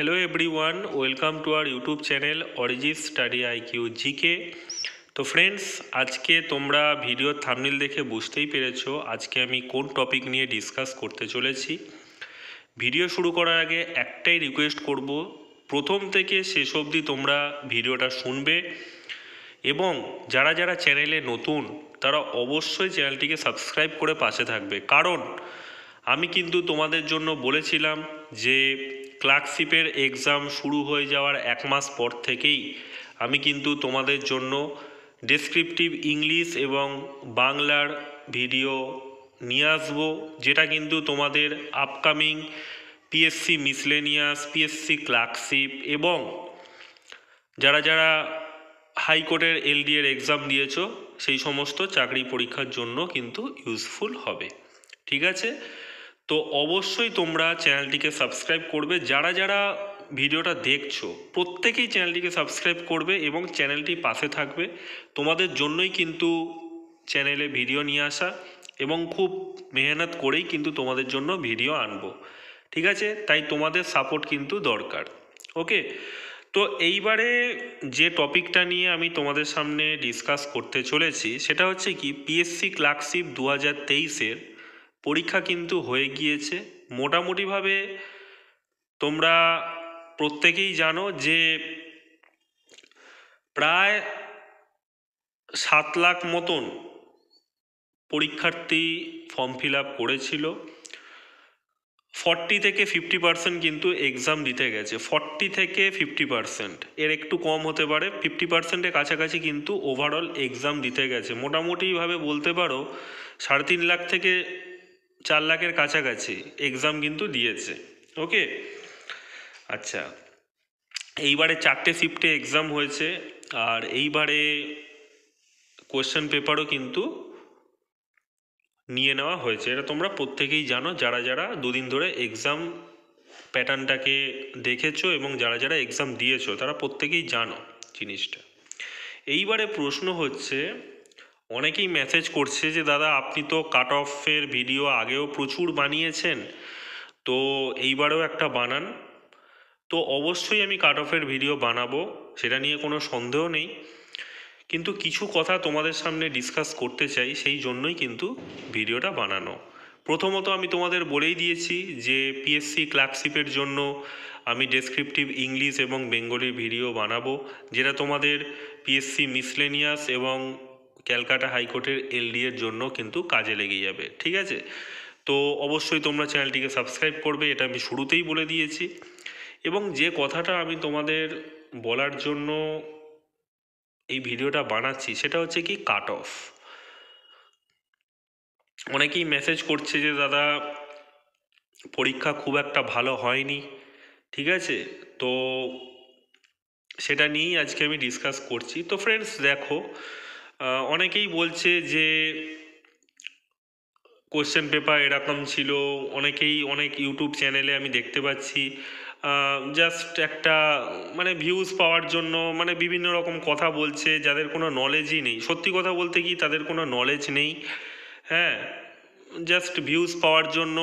hello everyone welcome to our YouTube channel Arijit study IQ GK তো friends আজকে তোমরা video থামনিল দেখে বুঝতেই পেরেছো আজকে আমি কোন টপিক নিয়ে ডিসকাস করতে চলেছি ভিডিও শুরু করার আগে একটাই রিকোয়েস্ট করব প্রথম থেকে শেষ অবধি তোমরা ভিডিওটা শুনবে এবং যারা যারা চ্যানেলে নতুন তারা অবশ্যই চ্যানেলটিকে সাবস্ক্রাইব করে পাশে থাকবে কারণ আমি কিন্তু তোমাদের জন্য বলেছিলাম যে ক্লার্কশিপের এক্সাম শুরু হয়ে যাওয়ার এক মাস পর থেকেই আমি কিন্তু তোমাদের জন্য ডেসক্রিপটিভ ইংলিশ এবং বাংলার ভিডিও নিয়ে আসবো যেটা কিন্তু তোমাদের upcoming PSC miscellaneous PSC clerkship এবং যারা যারা হাইকোর্টের এলডিএর এক্সাম দিয়েছ সেই সমস্ত চাকরি পরীক্ষার জন্য কিন্তু ইউজফুল হবে ঠিক আছে তো অবশ্যই তোমরা চ্যানেলটিকে সাবস্ক্রাইব করবে যারা যারা ভিডিওটা দেখছো প্রত্যেকেই চ্যানেলটিকে সাবস্ক্রাইব করবে এবং চ্যানেলটি পাশে থাকবে তোমাদের জন্যই কিন্তু চ্যানেলে ভিডিও নিয়ে আসা এবং খুব মেহনত করেই কিন্তু তোমাদের জন্য ভিডিও আনবো ঠিক আছে তাই তোমাদের সাপোর্ট কিন্তু দরকার ওকে তো এইবারে যে টপিকটা নিয়ে আমি তোমাদের সামনে ডিসকাস করতে চলেছি সেটা হচ্ছে কি পিএসসি ক্লার্কশিপ দু হাজার তেইশের পরীক্ষা কিন্তু হয়ে গিয়েছে মোটামুটিভাবে তোমরা প্রত্যেকেই জানো যে প্রায় সাত লাখ মতন পরীক্ষার্থী ফর্ম ফিল আপ করেছিল ফর্টি থেকে ফিফটি পার্সেন্ট কিন্তু এক্সাম দিতে গেছে ফর্টি থেকে ফিফটি পার্সেন্ট এর একটু কম হতে পারে ফিফটি পার্সেন্টের কাছাকাছি কিন্তু ওভারঅল এক্সাম দিতে গেছে মোটামুটিভাবে বলতে পারো সাড়ে তিন লাখ থেকে চার লাখের কাছাকাছি এক্সাম কিন্তু দিয়েছে ওকে আচ্ছা এইবারে চারটে শিফটে এক্সাম হয়েছে আর এইবারে কোয়েশ্চেন পেপারও কিন্তু নিয়ে নেওয়া হয়েছে এটা তোমরা প্রত্যেকেই জানো যারা যারা দুদিন ধরে এক্সাম প্যাটার্নটাকে দেখেছো এবং যারা যারা এক্সাম দিয়েছো তারা প্রত্যেকেই জানো জিনিসটা এইবারে প্রশ্ন হচ্ছে অনেকেই মেসেজ করছে যে দাদা আপনি তো কাট অফের ভিডিও আগেও প্রচুর বানিয়েছেন তো এইবারেও একটা বানান তো অবশ্যই আমি কাট অফের ভিডিও বানাবো সেটা নিয়ে কোনো সন্দেহ নেই কিন্তু কিছু কথা তোমাদের সামনে ডিসকাস করতে চাই সেই জন্যই কিন্তু ভিডিওটা বানানো প্রথমত আমি তোমাদের বলেই দিয়েছি যে পিএসসি ক্লার্কশিপের জন্য আমি ডেসক্রিপটিভ ইংলিশ এবং বেঙ্গলির ভিডিও বানাবো যেটা তোমাদের পিএসসি মিসলেনিয়াস এবং ক্যালকাটা হাইকোর্টের এলডি এর জন্য কিন্তু কাজে লেগে যাবে ঠিক আছে তো অবশ্যই তোমরা চ্যানেলটিকে সাবস্ক্রাইব করবে এটা আমি শুরুতেই বলে দিয়েছি এবং যে কথাটা আমি তোমাদের বলার জন্য এই ভিডিওটা বানাচ্ছি সেটা হচ্ছে কি কাট অফ অনেকেই মেসেজ করছে যে দাদা পরীক্ষা খুব একটা ভালো হয়নি ঠিক আছে তো সেটা নিয়েই আজকে আমি ডিসকাস করছি তো ফ্রেন্ডস দেখো অনেকেই বলছে যে কোশ্চেন পেপার এরকম ছিল অনেকেই অনেক ইউটিউব চ্যানেলে আমি দেখতে পাচ্ছি জাস্ট একটা মানে ভিউজ পাওয়ার জন্য মানে বিভিন্ন রকম কথা বলছে যাদের কোনো নলেজই নেই সত্যি কথা বলতে কি তাদের কোনো নলেজ নেই হ্যাঁ জাস্ট ভিউজ পাওয়ার জন্য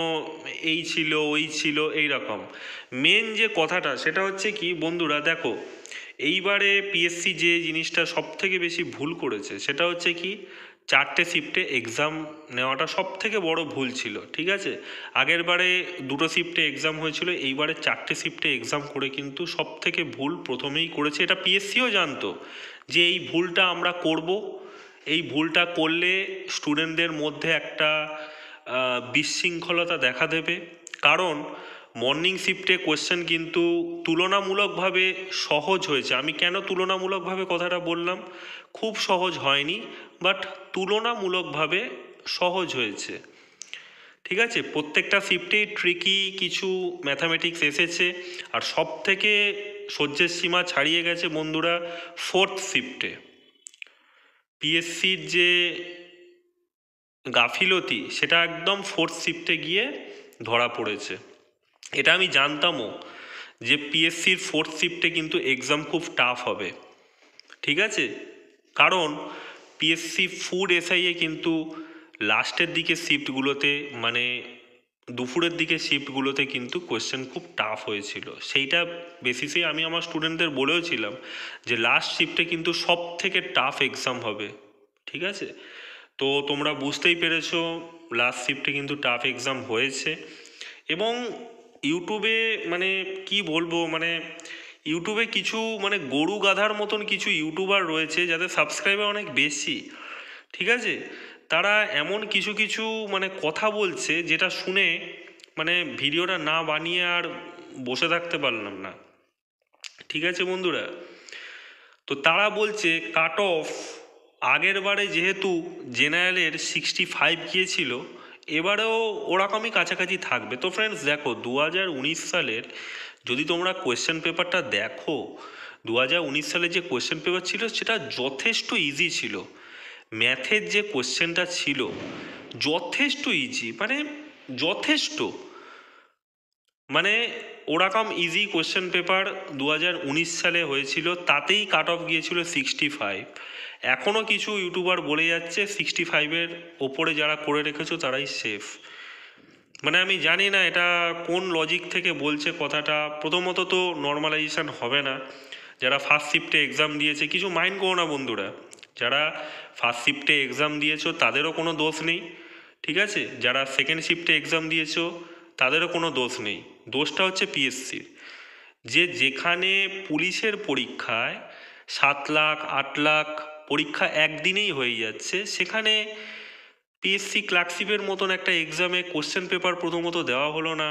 এই ছিল ওই ছিল এই রকম মেন যে কথাটা সেটা হচ্ছে কি বন্ধুরা দেখো এইবারে পিএসসি যে জিনিসটা সব থেকে বেশি ভুল করেছে সেটা হচ্ছে কি চারটে শিফটে এক্সাম নেওয়াটা সব থেকে বড় ভুল ছিল ঠিক আছে আগের বারে দুটো শিফটে এক্সাম হয়েছিল এইবারে চারটে শিফটে এক্সাম করে কিন্তু সব থেকে ভুল প্রথমেই করেছে এটা পিএসসিও জানতো যে এই ভুলটা আমরা করব এই ভুলটা করলে স্টুডেন্টদের মধ্যে একটা বিশৃঙ্খলতা দেখা দেবে কারণ মর্নিং শিফটে কোয়েশ্চেন কিন্তু তুলনামূলকভাবে সহজ হয়েছে আমি কেন তুলনামূলকভাবে কথাটা বললাম খুব সহজ হয়নি বাট তুলনামূলকভাবে সহজ হয়েছে ঠিক আছে প্রত্যেকটা শিফটেই ট্রিকি কিছু ম্যাথামেটিক্স এসেছে আর সব থেকে সহ্যের সীমা ছাড়িয়ে গেছে বন্ধুরা ফোর্থ শিফটে পিএসসির যে গাফিলতি সেটা একদম ফোর্থ শিফটে গিয়ে ধরা পড়েছে এটা আমি জানতামও যে পিএসসির ফোর্থ শিফটে কিন্তু এক্সাম খুব টাফ হবে ঠিক আছে কারণ পিএসসি ফুড এসআইয়ে কিন্তু লাস্টের দিকে শিফটগুলোতে মানে দুপুরের দিকে শিফটগুলোতে কিন্তু কোয়েশ্চেন খুব টাফ হয়েছিল সেইটা বেসিসে আমি আমার স্টুডেন্টদের বলেওছিলাম যে লাস্ট শিফটে কিন্তু সব থেকে টাফ এক্সাম হবে ঠিক আছে তো তোমরা বুঝতেই পেরেছো লাস্ট শিফটে কিন্তু টাফ এক্সাম হয়েছে এবং ইউটিউবে মানে কি বলবো মানে ইউটিউবে কিছু মানে গরু গাধার মতন কিছু ইউটিউবার রয়েছে যাদের সাবস্ক্রাইবার অনেক বেশি ঠিক আছে তারা এমন কিছু কিছু মানে কথা বলছে যেটা শুনে মানে ভিডিওটা না বানিয়ে আর বসে থাকতে পারলাম না ঠিক আছে বন্ধুরা তো তারা বলছে কাট অফ আগের বারে যেহেতু জেনারেলের সিক্সটি ফাইভ গিয়েছিল এবারেও ওরকমই কাছাকাছি থাকবে তো ফ্রেন্ডস দেখো দু সালের যদি তোমরা কোয়েশ্চেন পেপারটা দেখো দু সালে যে কোয়েশ্চেন পেপার ছিল সেটা যথেষ্ট ইজি ছিল ম্যাথের যে কোয়েশ্চেনটা ছিল যথেষ্ট ইজি মানে যথেষ্ট মানে ওরকম ইজি কোশ্চেন পেপার দু সালে হয়েছিল তাতেই কাট অফ গিয়েছিল সিক্সটি ফাইভ এখনও কিছু ইউটিউবার বলে যাচ্ছে সিক্সটি ফাইভের ওপরে যারা করে রেখেছো তারাই সেফ মানে আমি জানি না এটা কোন লজিক থেকে বলছে কথাটা প্রথমত তো নর্মালাইজেশান হবে না যারা ফার্স্ট শিফটে এক্সাম দিয়েছে কিছু মাইন্ড করো না বন্ধুরা যারা ফার্স্ট শিফটে এক্সাম দিয়েছো তাদেরও কোনো দোষ নেই ঠিক আছে যারা সেকেন্ড শিফটে এক্সাম দিয়েছো তাদেরও কোনো দোষ নেই দোষটা হচ্ছে পিএসসির যে যেখানে পুলিশের পরীক্ষায় সাত লাখ আট লাখ পরীক্ষা একদিনেই হয়ে যাচ্ছে সেখানে পিএসসি ক্লার্কশিপের মতন একটা এক্সামে কোশ্চেন পেপার প্রথমত দেওয়া হলো না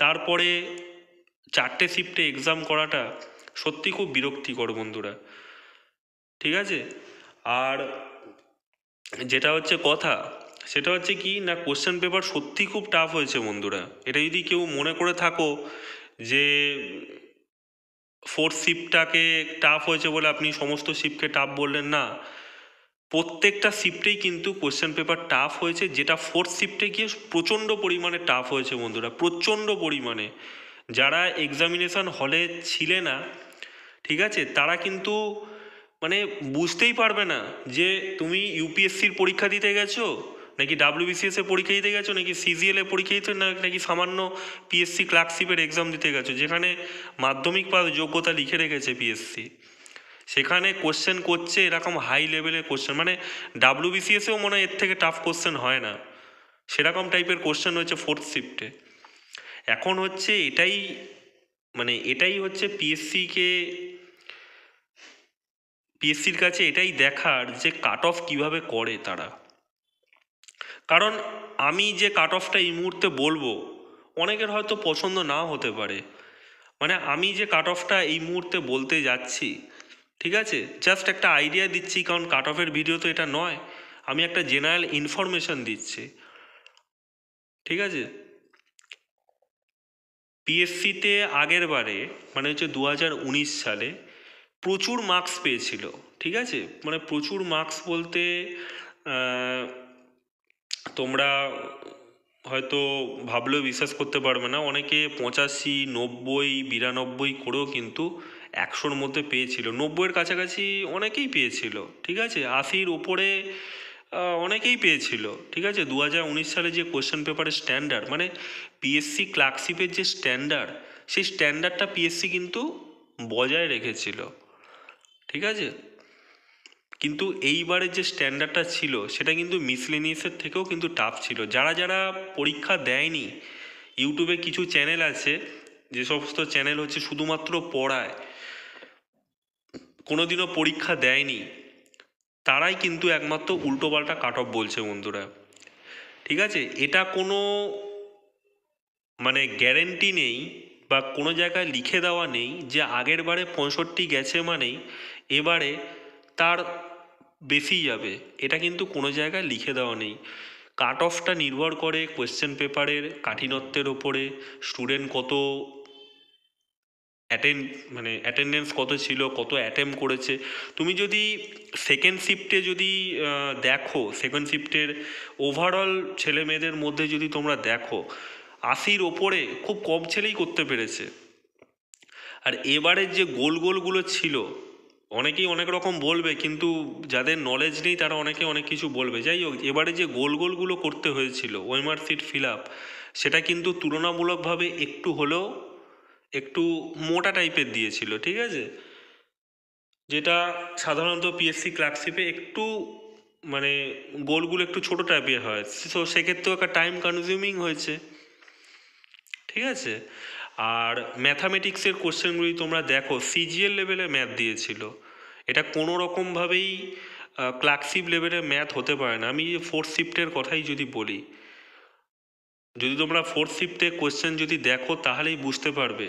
তারপরে চারটে শিফটে এক্সাম করাটা সত্যি খুব বিরক্তিকর বন্ধুরা ঠিক আছে আর যেটা হচ্ছে কথা সেটা হচ্ছে কি না কোশ্চেন পেপার সত্যি খুব টাফ হয়েছে বন্ধুরা এটা যদি কেউ মনে করে থাকো যে ফোর্থ শিফটটাকে টাফ হয়েছে বলে আপনি সমস্ত শিফটকে টাফ বললেন না প্রত্যেকটা শিফটেই কিন্তু কোশ্চেন পেপার টাফ হয়েছে যেটা ফোর্থ শিফটে গিয়ে প্রচণ্ড পরিমাণে টাফ হয়েছে বন্ধুরা প্রচণ্ড পরিমাণে যারা এক্সামিনেশন হলে ছিলে না ঠিক আছে তারা কিন্তু মানে বুঝতেই পারবে না যে তুমি ইউপিএসসির পরীক্ষা দিতে গেছো নাকি ডাব্লিউবিসিএস এ পরীক্ষা দিতে গেছো নাকি সিজিএল এ পরীক্ষা দিতে না নাকি সামান্য পিএসসি ক্লার্কশিপের এক্সাম দিতে গেছো যেখানে মাধ্যমিক পাস যোগ্যতা লিখে রেখেছে পিএসসি সেখানে কোশ্চেন করছে এরকম হাই লেভেলের কোশ্চেন মানে ডাব্লিউবিসিএসেও মনে হয় এর থেকে টাফ কোশ্চেন হয় না সেরকম টাইপের কোশ্চেন হচ্ছে ফোর্থ শিফটে এখন হচ্ছে এটাই মানে এটাই হচ্ছে পিএসসিকে পিএসসির কাছে এটাই দেখার যে কাট অফ কীভাবে করে তারা কারণ আমি যে কাট অফটা এই মুহূর্তে বলবো অনেকের হয়তো পছন্দ না হতে পারে মানে আমি যে কাট অফটা এই মুহূর্তে বলতে যাচ্ছি ঠিক আছে জাস্ট একটা আইডিয়া দিচ্ছি কারণ কাট অফের ভিডিও তো এটা নয় আমি একটা জেনারেল ইনফরমেশন দিচ্ছি ঠিক আছে পিএসসিতে আগের বারে মানে হচ্ছে দু সালে প্রচুর মার্কস পেয়েছিল ঠিক আছে মানে প্রচুর মার্কস বলতে তোমরা হয়তো ভাবলেও বিশ্বাস করতে পারবে না অনেকে পঁচাশি নব্বই বিরানব্বই করেও কিন্তু একশোর মধ্যে পেয়েছিল নব্বইয়ের কাছাকাছি অনেকেই পেয়েছিল ঠিক আছে আশির ওপরে অনেকেই পেয়েছিল ঠিক আছে দু সালে যে কোয়েশ্চেন পেপারের স্ট্যান্ডার্ড মানে পিএসসি ক্লার্কশিপের যে স্ট্যান্ডার্ড সেই স্ট্যান্ডার্ডটা পিএসসি কিন্তু বজায় রেখেছিল ঠিক আছে কিন্তু এইবারে যে স্ট্যান্ডার্ডটা ছিল সেটা কিন্তু মিসলেনিয়াসের থেকেও কিন্তু টাফ ছিল যারা যারা পরীক্ষা দেয়নি ইউটিউবে কিছু চ্যানেল আছে যে সমস্ত চ্যানেল হচ্ছে শুধুমাত্র পড়ায় কোনোদিনও পরীক্ষা দেয়নি তারাই কিন্তু একমাত্র উল্টোপাল্টা কাট অফ বলছে বন্ধুরা ঠিক আছে এটা কোনো মানে গ্যারেন্টি নেই বা কোনো জায়গায় লিখে দেওয়া নেই যে আগের বারে পঁয়ষট্টি গেছে মানেই এবারে তার বেশি যাবে এটা কিন্তু কোনো জায়গায় লিখে দেওয়া নেই কাট অফটা নির্ভর করে কোয়েশ্চেন পেপারের কাঠিনত্বের ওপরে স্টুডেন্ট কত অ্যাটেন্ড মানে অ্যাটেন্ডেন্স কত ছিল কত অ্যাটেম্প করেছে তুমি যদি সেকেন্ড শিফটে যদি দেখো সেকেন্ড শিফটের ওভারঅল ছেলে মেয়েদের মধ্যে যদি তোমরা দেখো আশির ওপরে খুব কম ছেলেই করতে পেরেছে আর এবারের যে গোল গোলগুলো ছিল অনেকেই অনেক রকম বলবে কিন্তু যাদের নলেজ নেই তারা অনেকে অনেক কিছু বলবে যাই হোক এবারে যে গোল গোলগুলো করতে হয়েছিল ওয়েমার সিট ফিল আপ সেটা কিন্তু তুলনামূলকভাবে একটু হলেও একটু মোটা টাইপের দিয়েছিল ঠিক আছে যেটা সাধারণত পিএসসি ক্লার্কশিপে একটু মানে গোলগুলো একটু ছোটো টাইপের হয় তো সেক্ষেত্রেও একটা টাইম কনজিউমিং হয়েছে ঠিক আছে আর ম্যাথামেটিক্সের কোশ্চেনগুলি তোমরা দেখো সিজিএল লেভেলে ম্যাথ দিয়েছিল এটা কোনো রকমভাবেই ক্লাকশিপ লেভেলে ম্যাথ হতে পারে না আমি ফোর্থ শিফটের কথাই যদি বলি যদি তোমরা ফোর্থ শিফটে কোশ্চেন যদি দেখো তাহলেই বুঝতে পারবে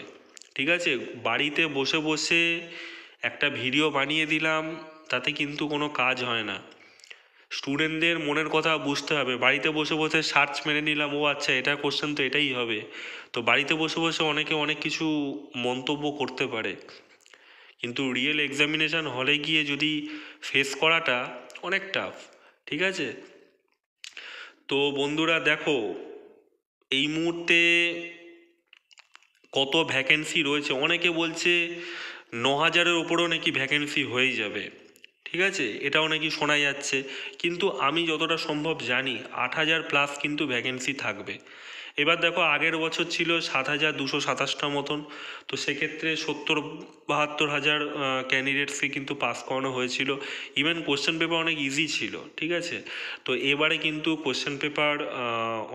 ঠিক আছে বাড়িতে বসে বসে একটা ভিডিও বানিয়ে দিলাম তাতে কিন্তু কোনো কাজ হয় না স্টুডেন্টদের মনের কথা বুঝতে হবে বাড়িতে বসে বসে সার্চ মেনে নিলাম ও আচ্ছা এটা কোশ্চেন তো এটাই হবে তো বাড়িতে বসে বসে অনেকে অনেক কিছু মন্তব্য করতে পারে কিন্তু রিয়েল এক্সামিনেশান হলে গিয়ে যদি ফেস করাটা অনেক টাফ ঠিক আছে তো বন্ধুরা দেখো এই মুহূর্তে কত ভ্যাকেন্সি রয়েছে অনেকে বলছে ন হাজারের ওপরেও নাকি ভ্যাকেন্সি হয়ে যাবে ঠিক আছে এটাও নাকি শোনা যাচ্ছে কিন্তু আমি যতটা সম্ভব জানি আট হাজার প্লাস কিন্তু ভ্যাকেন্সি থাকবে এবার দেখো আগের বছর ছিল সাত হাজার দুশো সাতাশটা মতন তো সেক্ষেত্রে সত্তর বাহাত্তর হাজার ক্যান্ডিডেটসকে কিন্তু পাস করানো হয়েছিল ইভেন কোশ্চেন পেপার অনেক ইজি ছিল ঠিক আছে তো এবারে কিন্তু কোশ্চেন পেপার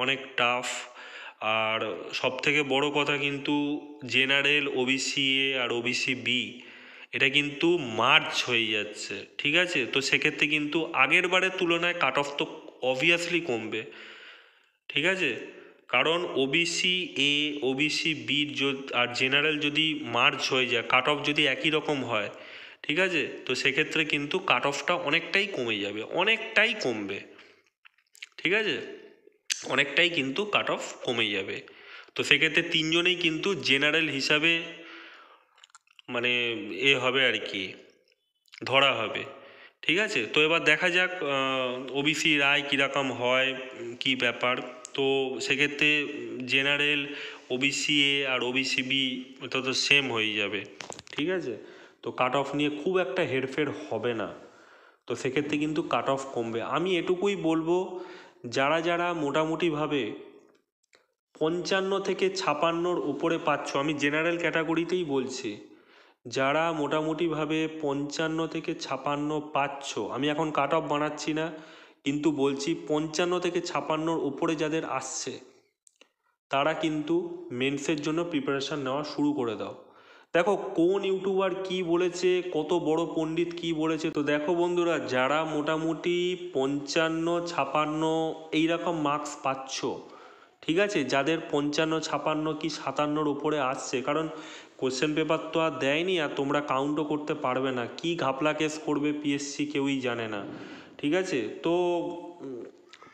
অনেক টাফ আর সব থেকে বড় কথা কিন্তু জেনারেল ওবিসি এ আর ওবিসি বি এটা কিন্তু মার্চ হয়ে যাচ্ছে ঠিক আছে তো সেক্ষেত্রে কিন্তু আগের বারের তুলনায় কাট অফ তো অবভিয়াসলি কমবে ঠিক আছে কারণ ওবিসি এ ওবিসি বি আর জেনারেল যদি মার্চ হয়ে যায় কাট অফ যদি একই রকম হয় ঠিক আছে তো সেক্ষেত্রে কিন্তু কাট অফটা অনেকটাই কমে যাবে অনেকটাই কমবে ঠিক আছে অনেকটাই কিন্তু কাট অফ কমে যাবে তো সেক্ষেত্রে তিনজনেই কিন্তু জেনারেল হিসাবে মানে এ হবে আর কি ধরা হবে ঠিক আছে তো এবার দেখা যাক ওবিসি রায় কীরকম হয় কি ব্যাপার তো সেক্ষেত্রে জেনারেল ওবিসি এ আর ওবিসি বি তো তো সেম হয়ে যাবে ঠিক আছে তো কাট অফ নিয়ে খুব একটা হেরফের হবে না তো সেক্ষেত্রে কিন্তু কাট অফ কমবে আমি এটুকুই বলবো যারা যারা মোটামুটিভাবে পঞ্চান্ন থেকে ছাপান্নর উপরে পাচ্ছ আমি জেনারেল ক্যাটাগরিতেই বলছি যারা মোটামুটিভাবে পঞ্চান্ন থেকে ছাপান্ন পাচ্ছ আমি এখন কাট অফ বানাচ্ছি না কিন্তু বলছি পঞ্চান্ন থেকে ছাপান্নর ওপরে যাদের আসছে তারা কিন্তু মেন্সের জন্য প্রিপারেশান নেওয়া শুরু করে দাও দেখো কোন ইউটিউবার কি বলেছে কত বড় পণ্ডিত কি বলেছে তো দেখো বন্ধুরা যারা মোটামুটি পঞ্চান্ন ছাপান্ন এইরকম মার্কস পাচ্ছ ঠিক আছে যাদের পঞ্চান্ন ছাপান্ন কি সাতান্নর ওপরে আসছে কারণ কোশ্চেন পেপার তো আর দেয়নি আর তোমরা কাউন্টও করতে পারবে না কি ঘাপলা কেস করবে পিএসসি কেউই জানে না ঠিক আছে তো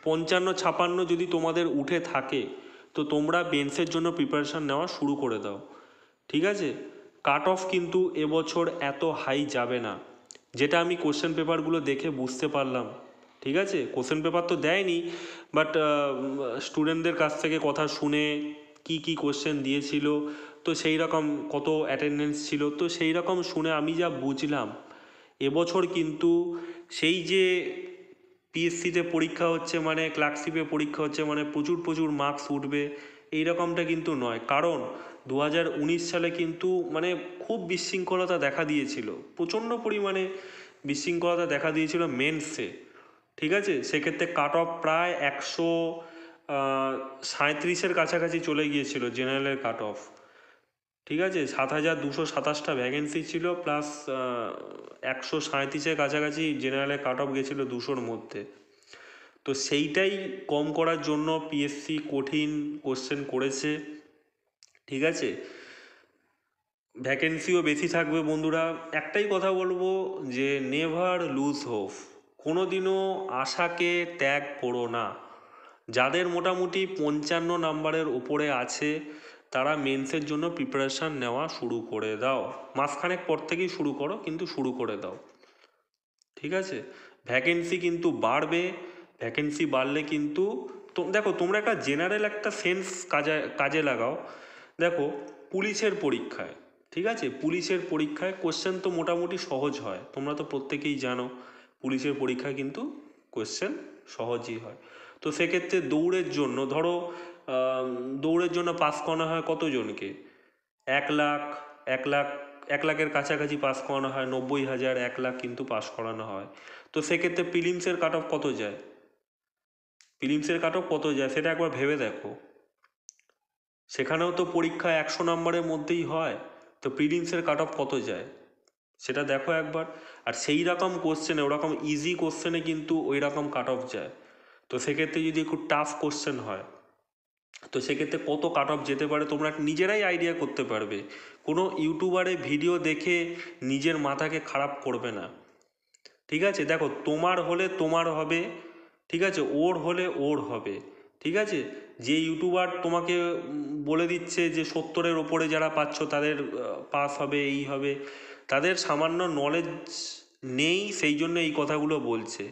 পঞ্চান্ন ছাপান্ন যদি তোমাদের উঠে থাকে তো তোমরা বেঞ্চের জন্য প্রিপারেশান নেওয়া শুরু করে দাও ঠিক আছে কাট অফ কিন্তু এবছর এত হাই যাবে না যেটা আমি কোয়েশ্চেন পেপারগুলো দেখে বুঝতে পারলাম ঠিক আছে কোশ্চেন পেপার তো দেয়নি বাট স্টুডেন্টদের কাছ থেকে কথা শুনে কি কি কোশ্চেন দিয়েছিল তো সেই রকম কত অ্যাটেন্ডেন্স ছিল তো সেই রকম শুনে আমি যা বুঝলাম এবছর কিন্তু সেই যে পিএসসিতে পরীক্ষা হচ্ছে মানে ক্লার্কশিপে পরীক্ষা হচ্ছে মানে প্রচুর প্রচুর মার্কস উঠবে এই রকমটা কিন্তু নয় কারণ দু সালে কিন্তু মানে খুব বিশৃঙ্খলতা দেখা দিয়েছিল প্রচণ্ড পরিমাণে বিশৃঙ্খলতা দেখা দিয়েছিল মেন্সে ঠিক আছে সেক্ষেত্রে কাট অফ প্রায় একশো সাঁত্রিশের কাছাকাছি চলে গিয়েছিল জেনারেলের কাট অফ ঠিক আছে সাত হাজার দুশো সাতাশটা ভ্যাকেন্সি ছিল প্লাস একশো সাঁত্রিশের কাছাকাছি জেনারেলের কাট অফ গেছিলো দুশোর মধ্যে তো সেইটাই কম করার জন্য পিএসসি কঠিন কোশ্চেন করেছে ঠিক আছে ভ্যাকেন্সিও বেশি থাকবে বন্ধুরা একটাই কথা বলবো যে নেভার লুজ হোফ কোনোদিনও আশাকে ত্যাগ করো না যাদের মোটামুটি পঞ্চান্ন নাম্বারের ওপরে আছে তারা মেন্সের জন্য প্রিপারেশান নেওয়া শুরু করে দাও মাসখানেক পর থেকেই শুরু করো কিন্তু শুরু করে দাও ঠিক আছে ভ্যাকেন্সি কিন্তু বাড়বে ভ্যাকেন্সি বাড়লে কিন্তু দেখো তোমরা একটা জেনারেল একটা সেন্স কাজে কাজে লাগাও দেখো পুলিশের পরীক্ষায় ঠিক আছে পুলিশের পরীক্ষায় কোশ্চেন তো মোটামুটি সহজ হয় তোমরা তো প্রত্যেকেই জানো পুলিশের পরীক্ষা কিন্তু কোয়েশ্চেন সহজই হয় তো সেক্ষেত্রে দৌড়ের জন্য ধরো দৌড়ের জন্য পাস করানো হয় কতজনকে এক লাখ এক লাখ এক লাখের কাছাকাছি পাস করানো হয় নব্বই হাজার এক লাখ কিন্তু পাস করানো হয় তো সেক্ষেত্রে প্রিলিমসের কাট অফ কত যায় প্রিলিমসের কাট অফ কত যায় সেটা একবার ভেবে দেখো সেখানেও তো পরীক্ষা একশো নম্বরের মধ্যেই হয় তো প্রিলিমসের কাট অফ কত যায় সেটা দেখো একবার আর সেই রকম কোশ্চেনে ওরকম ইজি কোশ্চেনে কিন্তু ওই রকম কাট অফ যায় তো সেক্ষেত্রে যদি একটু টাফ কোশ্চেন হয় তো সেক্ষেত্রে কত কাট অফ যেতে পারে তোমরা নিজেরাই আইডিয়া করতে পারবে কোনো ইউটিউবারে ভিডিও দেখে নিজের মাথাকে খারাপ করবে না ঠিক আছে দেখো তোমার হলে তোমার হবে ঠিক আছে ওর হলে ওর হবে ঠিক আছে যে ইউটিউবার তোমাকে বলে দিচ্ছে যে সত্তরের ওপরে যারা পাচ্ছ তাদের পাস হবে এই হবে তাদের সামান্য নলেজ নেই সেই জন্য এই কথাগুলো বলছে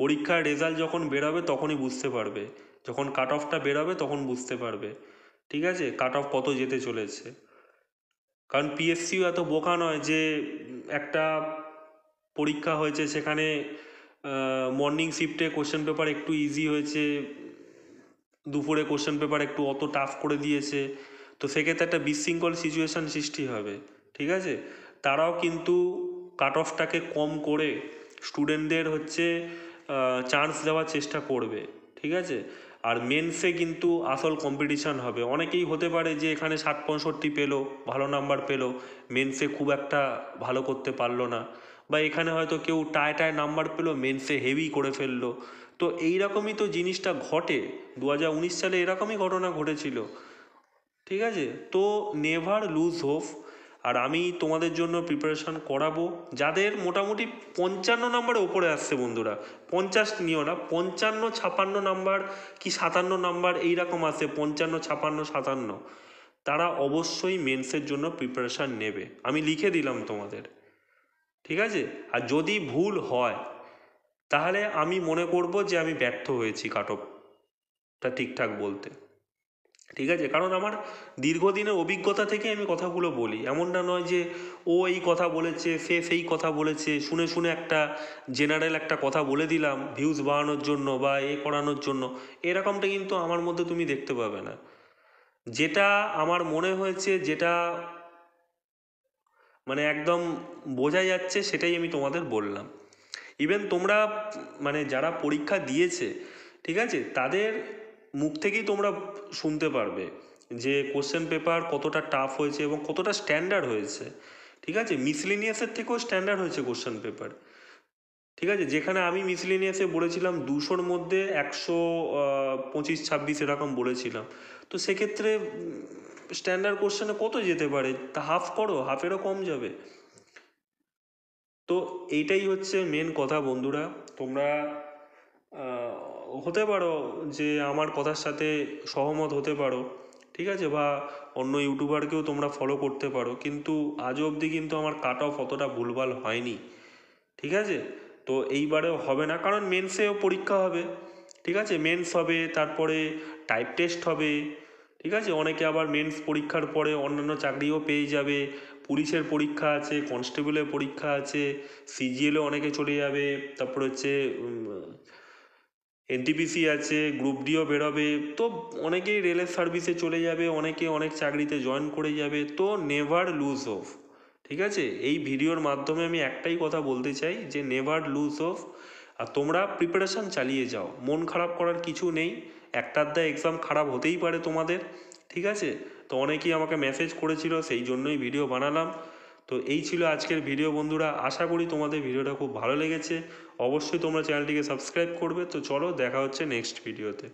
পরীক্ষার রেজাল্ট যখন বেরোবে তখনই বুঝতে পারবে যখন কাট অফটা বেরোবে তখন বুঝতে পারবে ঠিক আছে কাট অফ কত যেতে চলেছে কারণ পিএসসিও এত বোকা নয় যে একটা পরীক্ষা হয়েছে সেখানে মর্নিং শিফটে কোশ্চেন পেপার একটু ইজি হয়েছে দুপুরে কোশ্চেন পেপার একটু অত টাফ করে দিয়েছে তো সেক্ষেত্রে একটা বিশৃঙ্খল সিচুয়েশান সৃষ্টি হবে ঠিক আছে তারাও কিন্তু কাট অফটাকে কম করে স্টুডেন্টদের হচ্ছে চান্স দেওয়ার চেষ্টা করবে ঠিক আছে আর মেন্সে কিন্তু আসল কম্পিটিশান হবে অনেকেই হতে পারে যে এখানে ষাট পঁয়ষট্টি পেলো ভালো নাম্বার পেলো মেন্সে খুব একটা ভালো করতে পারলো না বা এখানে হয়তো কেউ টায় টায় নাম্বার পেলো মেন্সে হেভি করে ফেললো তো এইরকমই তো জিনিসটা ঘটে দু হাজার উনিশ সালে এরকমই ঘটনা ঘটেছিল ঠিক আছে তো নেভার লুজ হোপ আর আমি তোমাদের জন্য প্রিপারেশান করাবো যাদের মোটামুটি পঞ্চান্ন নাম্বারে ওপরে আসছে বন্ধুরা পঞ্চাশ নিও না পঞ্চান্ন ছাপান্ন নাম্বার কি সাতান্ন নাম্বার এইরকম আছে পঞ্চান্ন ছাপান্ন সাতান্ন তারা অবশ্যই মেন্সের জন্য প্রিপারেশান নেবে আমি লিখে দিলাম তোমাদের ঠিক আছে আর যদি ভুল হয় তাহলে আমি মনে করব যে আমি ব্যর্থ হয়েছি কাট অফটা ঠিকঠাক বলতে ঠিক আছে কারণ আমার দীর্ঘদিনের অভিজ্ঞতা থেকে আমি কথাগুলো বলি এমনটা নয় যে ও এই কথা বলেছে সে সেই কথা বলেছে শুনে শুনে একটা জেনারেল একটা কথা বলে দিলাম ভিউজ বাড়ানোর জন্য বা এ করানোর জন্য এরকমটা কিন্তু আমার মধ্যে তুমি দেখতে পাবে না যেটা আমার মনে হয়েছে যেটা মানে একদম বোঝা যাচ্ছে সেটাই আমি তোমাদের বললাম ইভেন তোমরা মানে যারা পরীক্ষা দিয়েছে ঠিক আছে তাদের মুখ থেকেই তোমরা শুনতে পারবে যে কোশ্চেন পেপার কতটা টাফ হয়েছে এবং কতটা স্ট্যান্ডার্ড হয়েছে ঠিক আছে মিসলিনিয়াসের থেকেও স্ট্যান্ডার্ড হয়েছে কোশ্চেন পেপার ঠিক আছে যেখানে আমি মিসলিনিয়াসে বলেছিলাম দুশোর মধ্যে একশো পঁচিশ ছাব্বিশ এরকম বলেছিলাম তো সেক্ষেত্রে স্ট্যান্ডার্ড কোশ্চেনে কত যেতে পারে তা হাফ করো হাফেরও কম যাবে তো এইটাই হচ্ছে মেন কথা বন্ধুরা তোমরা হতে পারো যে আমার কথার সাথে সহমত হতে পারো ঠিক আছে বা অন্য ইউটিউবারকেও তোমরা ফলো করতে পারো কিন্তু আজ অবধি কিন্তু আমার কাট অফ অতটা ভুলভাল হয়নি ঠিক আছে তো এইবারেও হবে না কারণ মেন্সেও পরীক্ষা হবে ঠিক আছে মেন্স হবে তারপরে টাইপ টেস্ট হবে ঠিক আছে অনেকে আবার মেন্স পরীক্ষার পরে অন্যান্য চাকরিও পেয়ে যাবে পুলিশের পরীক্ষা আছে কনস্টেবলের পরীক্ষা আছে সিজিএলও অনেকে চলে যাবে তারপর হচ্ছে এনটিপিসি আছে গ্রুপ ডিও বেরোবে তো অনেকেই রেলের সার্ভিসে চলে যাবে অনেকে অনেক চাকরিতে জয়েন করে যাবে তো নেভার লুজ অফ ঠিক আছে এই ভিডিওর মাধ্যমে আমি একটাই কথা বলতে চাই যে নেভার লুজ অফ আর তোমরা প্রিপারেশান চালিয়ে যাও মন খারাপ করার কিছু নেই একটা আধটা এক্সাম খারাপ হতেই পারে তোমাদের ঠিক আছে তো অনেকেই আমাকে মেসেজ করেছিল সেই জন্যই ভিডিও বানালাম তো এই ছিল আজকের ভিডিও বন্ধুরা আশা করি তোমাদের ভিডিওটা খুব ভালো লেগেছে অবশ্যই তোমরা চ্যানেলটিকে সাবস্ক্রাইব করবে তো চলো দেখা হচ্ছে নেক্সট ভিডিওতে